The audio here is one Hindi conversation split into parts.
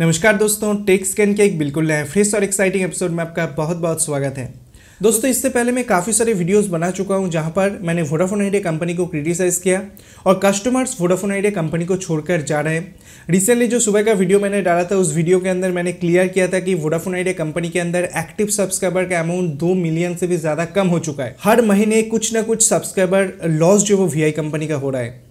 नमस्कार दोस्तों टेक स्कैन के एक बिल्कुल नए फ्रेश और एक्साइटिंग एपिसोड में आपका बहुत बहुत स्वागत है दोस्तों इससे पहले मैं काफ़ी सारे वीडियोस बना चुका हूं जहां पर मैंने वोडाफोन आइडिया कंपनी को क्रिटिसाइज़ किया और कस्टमर्स वोडाफोन आइडिया कंपनी को छोड़कर जा रहे हैं रिसेंटली जो सुबह का वीडियो मैंने डाला था उस वीडियो के अंदर मैंने क्लियर किया था कि वोडाफोन आइडिया कंपनी के अंदर एक्टिव सब्सक्राइबर का अमाउंट दो मिलियन से भी ज़्यादा कम हो चुका है हर महीने कुछ ना कुछ सब्सक्राइबर लॉस जो वो वी कंपनी का हो रहा है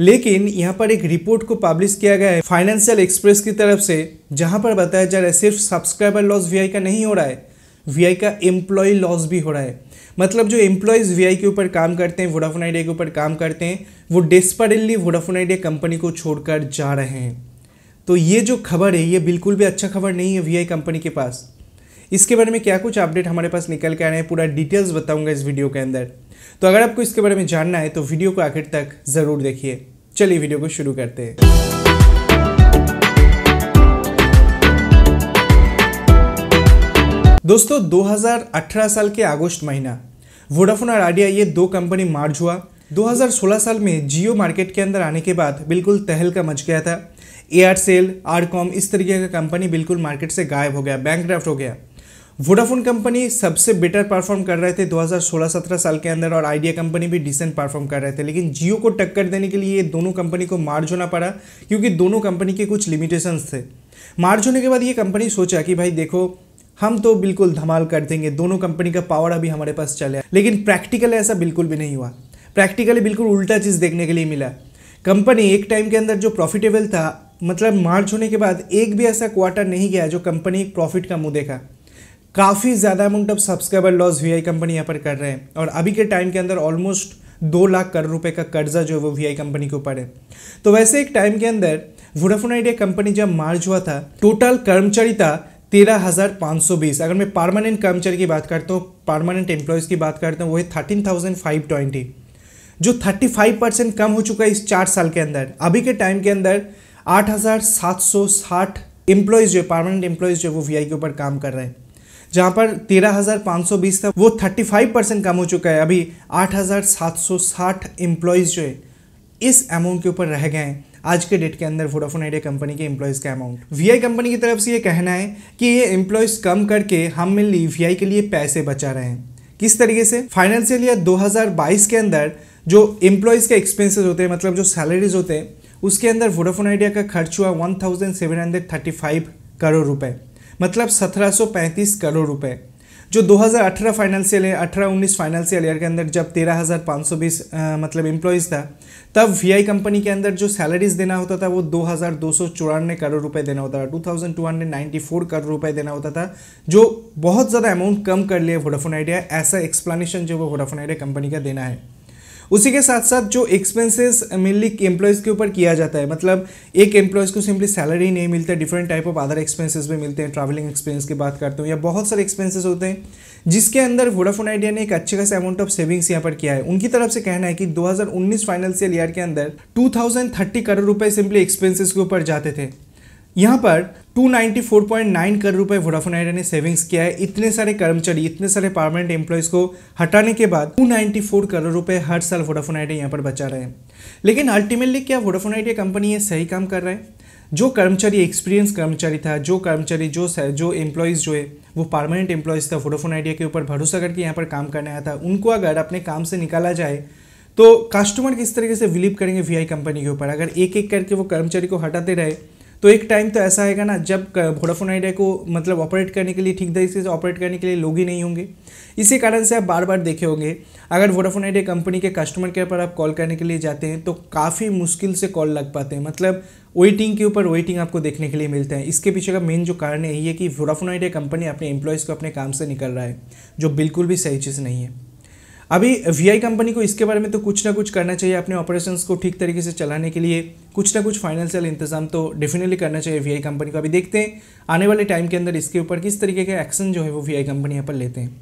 लेकिन यहाँ पर एक रिपोर्ट को पब्लिश किया गया है फाइनेंशियल एक्सप्रेस की तरफ से जहाँ पर बताया जा रहा है सिर्फ सब्सक्राइबर लॉस वी का नहीं हो रहा है वी का एम्प्लॉय लॉस भी हो रहा है मतलब जो एम्प्लॉयज़ वी के ऊपर काम करते हैं वोडाफोन आइडिया के ऊपर काम करते हैं वो डेस्परेटली वोडाफोन आइडिया कंपनी को छोड़कर जा रहे हैं तो ये जो खबर है ये बिल्कुल भी अच्छा खबर नहीं है वी कंपनी के पास इसके बारे में क्या कुछ अपडेट हमारे पास निकल के आ रहे हैं पूरा डिटेल्स बताऊंगा इस वीडियो के अंदर तो अगर आपको इसके बारे में जानना है तो वीडियो को आखिर तक ज़रूर देखिए चलिए वीडियो को शुरू करते हैं दोस्तों 2018 साल के अगस्त महीना वोडाफोन और आइडिया ये दो कंपनी मार्ज हुआ 2016 साल में जियो मार्केट के अंदर आने के बाद बिल्कुल तहलका मच गया था एयरसेल आरकॉम इस तरीके का कंपनी बिल्कुल मार्केट से गायब हो गया बैंक हो गया वोडाफोन कंपनी सबसे बेटर परफॉर्म कर रहे थे 2016-17 साल के अंदर और आइडिया कंपनी भी डिसेंट परफॉर्म कर रहे थे लेकिन जियो को टक्कर देने के लिए दोनों कंपनी को मार्ज होना पड़ा क्योंकि दोनों कंपनी के कुछ लिमिटेशंस थे मार्ज होने के बाद ये कंपनी सोचा कि भाई देखो हम तो बिल्कुल धमाल कर देंगे दोनों कंपनी का पावर अभी हमारे पास चले लेकिन प्रैक्टिकल ऐसा बिल्कुल भी नहीं हुआ प्रैक्टिकली बिल्कुल उल्टा चीज़ देखने के लिए मिला कंपनी एक टाइम के अंदर जो प्रॉफिटेबल था मतलब मार्च होने के बाद एक भी ऐसा क्वार्टर नहीं गया जो कंपनी प्रॉफिट का मुंह देखा काफ़ी ज़्यादा amount of subscriber loss Vi company यहाँ पर कर रहे हैं और अभी के टाइम के अंदर ऑलमोस्ट दो लाख करोड़ रुपए का कर्जा जो है वो वी कंपनी के ऊपर है तो वैसे एक टाइम के अंदर वोडाफोन आइडिया कंपनी जब मार्ज हुआ था टोटल कर्मचारी था तेरह हज़ार पाँच सौ बीस अगर मैं परमानेंट कर्मचारी की बात करता हूँ परमानेंट एम्प्लॉयज़ की बात करता हूँ है थर्टीन थाउजेंड फाइव ट्वेंटी जो थर्टी फाइव परसेंट कम हो चुका है इस चार साल के अंदर अभी के टाइम के अंदर आठ हज़ार सात सौ साठ एम्प्लॉयज़ जो है परमानेंट एम्प्लॉयज़ जो है वो वी के ऊपर काम कर रहे हैं जहाँ पर 13,520 था वो 35 परसेंट कम हो चुका है अभी 8,760 एम्प्लॉयज़ जो है इस अमाउंट के ऊपर रह गए हैं आज के डेट के अंदर वोडाफोन आइडिया कंपनी के एम्प्लॉयज़ का अमाउंट वी कंपनी की तरफ से ये कहना है कि ये एम्प्लॉयज़ कम करके हम मिली वी के लिए पैसे बचा रहे हैं किस तरीके से फाइनेंशियल ईयर 2022 के अंदर जो एम्प्लॉयज़ के एक्सपेंसेस होते हैं मतलब जो सैलरीज होते हैं उसके अंदर वोडाफोन आइडिया का खर्च हुआ वन करोड़ रुपए मतलब 1735 करोड़ रुपए जो 2018 फाइनेंशियल ईयर अठारह उन्नीस फाइनेंशियल ईयर के अंदर जब 13,520 मतलब एम्प्लॉयज़ था तब वी कंपनी के अंदर जो सैलरीज देना होता था वो दो हज़ार दो सौ चौरानवे करोड़ रुपए देना होता था two thousand two hundred ninety four crore रुपए देना होता था जो बहुत ज़्यादा अमाउंट कम कर लिया वोडाफोन आइडिया ऐसा एक्सप्लेनेशन जो वो वोडाफोन आइडिया कंपनी का देना है उसी के साथ साथ जो एक्सपेंसेस मेनली एम्प्लॉयज़ के ऊपर किया जाता है मतलब एक एम्प्लॉयज़ को सिंपली सैलरी नहीं मिलता different type of other expenses भी मिलते हैं ट्रैवलिंग एक्सपेंस की बात करते हैं या बहुत सारे एक्सपेंसेस होते हैं जिसके अंदर वोडाफोन आइडिया ने एक अच्छे खासा अमाउंट ऑफ सेविंग्स यहाँ पर किया है उनकी तरफ से कहना है कि 2019 फाइनेंशियल ईयर के अंदर 2030 करोड़ रुपए सिंपली एक्सपेंसेस के ऊपर जाते थे यहाँ पर 294.9 करोड़ रुपए वोडाफोन आइडिया ने सेविंग्स किया है इतने सारे कर्मचारी इतने सारे पार्मेंट एम्प्लॉयज़ को हटाने के बाद 294 करोड़ रुपए हर साल वोडाफोन आइडिया यहाँ पर बचा रहे हैं लेकिन अल्टीमेटली क्या वोडाफोन आइडिया कंपनी ये सही काम कर रहा है जो कर्मचारी एक्सपीरियंस कर्मचारी था जो कर्मचारी जो जो एम्प्लॉयज़ जो है वो पार्मानेंट एम्प्लॉयज़ था वोडाफोन आइडिया के ऊपर भरोसा करके यहाँ पर काम करने आया था उनको अगर अपने काम से निकाला जाए तो कस्टमर किस तरीके से बिलीव करेंगे वी कंपनी के ऊपर अगर एक एक करके वो कर्मचारी को हटाते रहे तो एक टाइम तो ऐसा आएगा ना जब वोडाफोन आइडिया को मतलब ऑपरेट करने के लिए ठीक तरीके से ऑपरेट करने के लिए लोग ही नहीं होंगे इसी कारण से आप बार बार देखे होंगे अगर वोडाफोन आइडिया कंपनी के कस्टमर केयर पर आप कॉल करने के लिए जाते हैं तो काफ़ी मुश्किल से कॉल लग पाते हैं मतलब वेटिंग के ऊपर वेटिंग आपको देखने के लिए मिलता है इसके पीछे का मेन जो कारण यही है कि वोडाफोन आइडिया कंपनी अपने एम्प्लॉयज़ को अपने काम से निकल रहा है जो बिल्कुल भी सही चीज़ नहीं है अभी वी कंपनी को इसके बारे में तो कुछ ना कुछ करना चाहिए अपने ऑपरेशन को ठीक तरीके से चलाने के लिए कुछ ना कुछ फाइनेंशियल इंतजाम तो डेफिनेटली करना चाहिए वी कंपनी को अभी देखते हैं आने वाले टाइम के अंदर इसके ऊपर किस तरीके के एक्शन जो है वो वी कंपनी यहाँ पर लेते हैं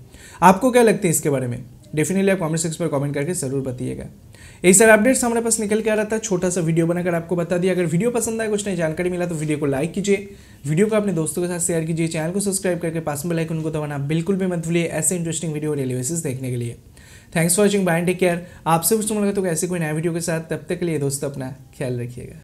आपको क्या लगते हैं इसके बारे में डेफिनेटली आप कॉमेंट सेक्शन पर कमेंट करके ज़रूर बताइएगा ये सारे अपडेट्स हमारे पास निकल के आ रहा था छोटा सा वीडियो बनाकर आपको बता दिया अगर वीडियो पसंद आया कुछ नई जानकारी मिला तो वीडियो को लाइक कीजिए वीडियो को अपने दोस्तों के साथ शेयर कीजिए चैनल को सब्सक्राइब करके पास में लाइक उनको दबाना बिल्कुल भी मत भूलिए ऐसे इंटरेस्टिंग वीडियो रेलवे देखने के लिए thanks for watching bye take care आपसे कुछ तो तो ऐसे कोई नया वीडियो के साथ तब तक के लिए दोस्तों अपना ख्याल रखिएगा